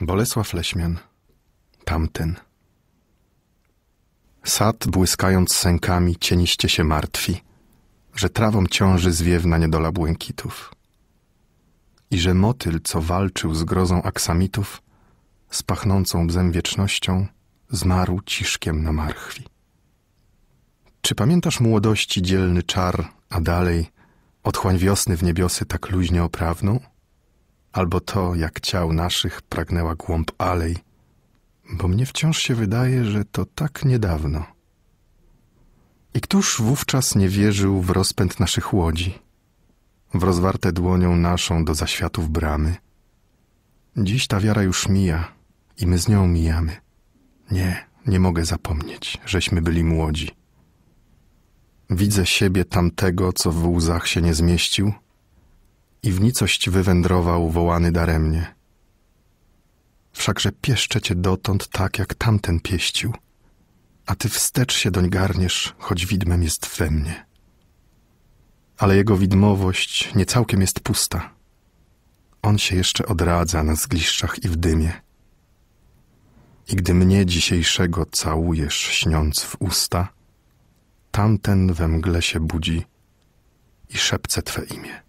Bolesław Leśmian. Tamten. Sad, błyskając sękami, cieniście się martwi, że trawą ciąży zwiewna niedola błękitów i że motyl, co walczył z grozą aksamitów, z pachnącą bzem wiecznością, zmarł ciszkiem na marchwi. Czy pamiętasz młodości dzielny czar, a dalej otchłań wiosny w niebiosy tak luźnie oprawną? albo to, jak ciał naszych pragnęła głąb alej, bo mnie wciąż się wydaje, że to tak niedawno. I któż wówczas nie wierzył w rozpęd naszych łodzi, w rozwarte dłonią naszą do zaświatów bramy? Dziś ta wiara już mija i my z nią mijamy. Nie, nie mogę zapomnieć, żeśmy byli młodzi. Widzę siebie tamtego, co w łzach się nie zmieścił – i w nicość wywędrował wołany daremnie. Wszakże pieszczę cię dotąd tak, jak tamten pieścił, a ty wstecz się doń garniesz, choć widmem jest we mnie. Ale jego widmowość nie całkiem jest pusta. On się jeszcze odradza na zgliszczach i w dymie. I gdy mnie dzisiejszego całujesz, śniąc w usta, tamten we mgle się budzi i szepce twe imię.